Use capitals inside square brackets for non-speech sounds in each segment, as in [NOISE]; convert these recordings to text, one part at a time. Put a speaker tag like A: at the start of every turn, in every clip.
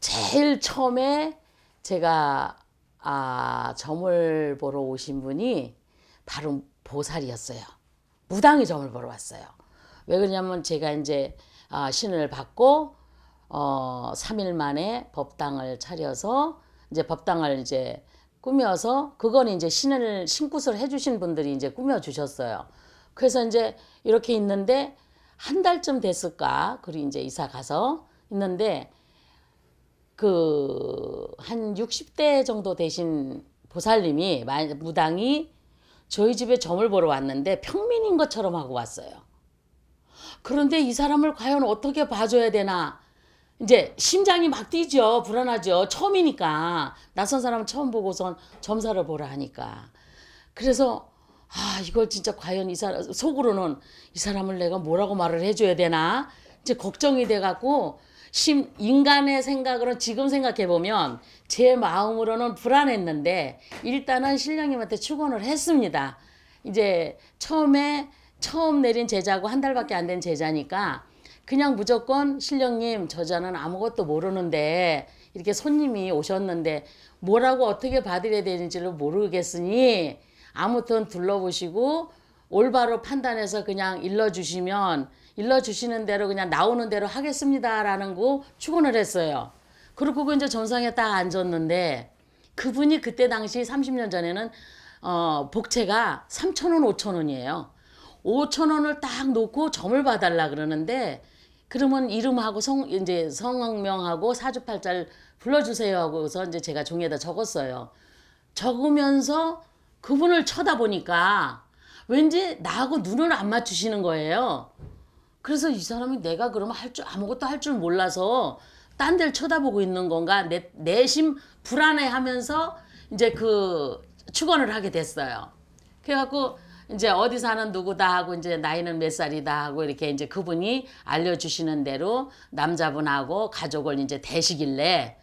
A: 제일 처음에 제가 아, 점을 보러 오신 분이 바로 보살이었어요. 무당이 점을 보러 왔어요. 왜 그러냐면 제가 이제 아, 신을 받고 어, 3일 만에 법당을 차려서 이제 법당을 이제 꾸며서 그건 이제 신을 신굿을 해주신 분들이 이제 꾸며 주셨어요. 그래서 이제 이렇게 있는데 한 달쯤 됐을까? 그리고 이제 이사 가서 있는데 그 한 60대 정도 되신 보살님이 무당이 저희 집에 점을 보러 왔는데 평민인 것처럼 하고 왔어요. 그런데 이 사람을 과연 어떻게 봐줘야 되나? 이제 심장이 막 뛰죠. 불안하죠. 처음이니까. 낯선 사람 처음 보고선 점사를 보라 하니까. 그래서 아 이걸 진짜 과연 이 사람 속으로는 이 사람을 내가 뭐라고 말을 해줘야 되나 이제 걱정이 돼갖고 심 인간의 생각으로 지금 생각해 보면 제 마음으로는 불안했는데 일단은 신령님한테 축원을 했습니다. 이제 처음에 처음 내린 제자고 한 달밖에 안 된 제자니까 그냥 무조건 신령님 저자는 아무것도 모르는데 이렇게 손님이 오셨는데 뭐라고 어떻게 받으려 야 되는지를 모르겠으니 아무튼 둘러보시고 올바로 판단해서 그냥 일러주시면 일러주시는 대로 그냥 나오는 대로 하겠습니다라는 거 추근을 했어요. 그리고 이제 전상에 딱 앉았는데 그분이 그때 당시 30년 전에는 어, 복채가 3천원 5천원이에요. 5천원을 딱 놓고 점을 봐달라 그러는데 그러면 이름하고 성 이제 성명하고 사주팔자를 불러주세요 하고서 이제 제가 종이에다 적었어요. 적으면서 그분을 쳐다보니까 왠지 나하고 눈을 안 맞추시는 거예요. 그래서 이 사람이 내가 그러면 할 줄 아무것도 할 줄 몰라서 딴 데를 쳐다보고 있는 건가 내, 내심 불안해하면서 이제 그 축원을 하게 됐어요. 그래갖고 이제 어디 사는 누구다 하고 이제 나이는 몇 살이다 하고 이렇게 이제 그분이 알려주시는 대로 남자분하고 가족을 이제 대시길래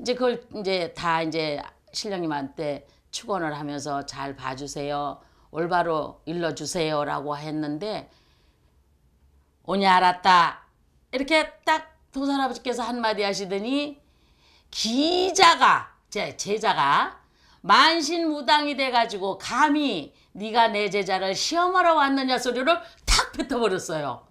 A: 이제 그걸 이제 다 이제 신령님한테 축원을 하면서 잘 봐주세요. 올바로 일러주세요. 라고 했는데 오냐 알았다. 이렇게 딱 도산 아버지께서 한마디 하시더니 기자가 제 제자가 만신무당이 돼가지고 감히 네가 내 제자를 시험하러 왔느냐 소리를 탁 뱉어버렸어요.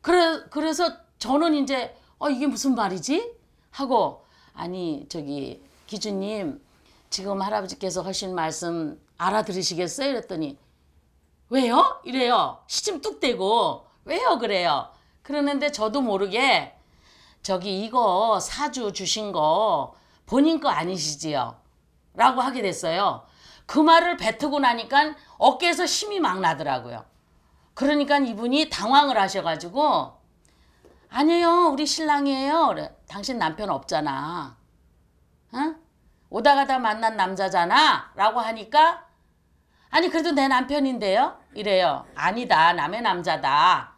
A: 그래, 그래서 저는 이제 어 이게 무슨 말이지? 하고 아니 저기 기주님 지금 할아버지께서 하신 말씀 알아들으시겠어요? 이랬더니 왜요? 이래요. 시침 뚝 대고 왜요 그래요? 그러는데 저도 모르게 저기 이거 사주 주신 거 본인 거 아니시지요? 라고 하게 됐어요. 그 말을 뱉고 나니까 어깨에서 힘이 막 나더라고요. 그러니까 이분이 당황을 하셔가지고 아니에요 우리 신랑이에요. 그래. 당신 남편 없잖아. 응? 오다 가다 만난 남자잖아 라고 하니까 아니 그래도 내 남편인데요 이래요 아니다 남의 남자다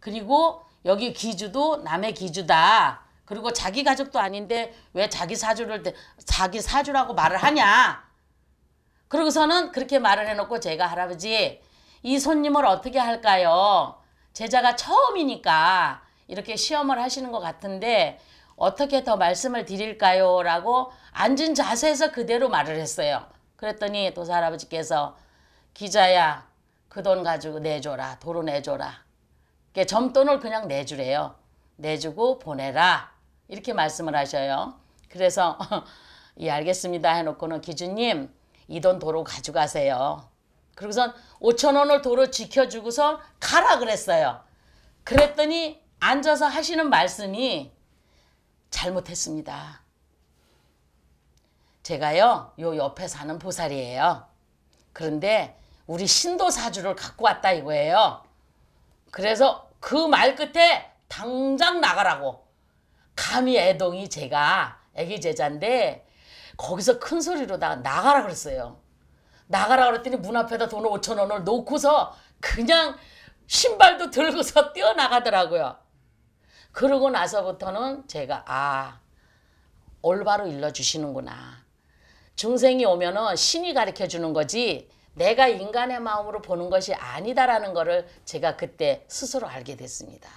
A: 그리고 여기 기주도 남의 기주다 그리고 자기 가족도 아닌데 왜 자기 사주를 자기 사주라고 말을 하냐 그러고서는 그렇게 말을 해놓고 제가 할아버지 이 손님을 어떻게 할까요 제자가 처음이니까 이렇게 시험을 하시는 것 같은데 어떻게 더 말씀을 드릴까요? 라고 앉은 자세에서 그대로 말을 했어요. 그랬더니 도사 할아버지께서 기자야 그 돈 가지고 내줘라 도로 내줘라 그러니까 점돈을 그냥 내주래요 내주고 보내라 이렇게 말씀을 하셔요 그래서 [LAUGHS] 예 알겠습니다 해놓고는 기준님 이 돈 도로 가져가세요 그러고선 5천원을 도로 지켜주고서 가라 그랬어요 그랬더니 앉아서 하시는 말씀이 잘못했습니다. 제가요, 요 옆에 사는 보살이에요. 그런데 우리 신도 사주를 갖고 왔다 이거예요. 그래서 그 말 끝에 당장 나가라고. 감히 애동이 제가 애기 제자인데 거기서 큰 소리로 나, 나가라 그랬어요. 나가라 그랬더니 문 앞에다 돈을 5천 원을 놓고서 그냥 신발도 들고서 [LAUGHS] 뛰어나가더라고요. 그러고 나서부터는 제가 아 올바로 일러주시는구나. 중생이 오면은 신이 가르쳐 주는 거지 내가 인간의 마음으로 보는 것이 아니다라는 거를 제가 그때 스스로 알게 됐습니다.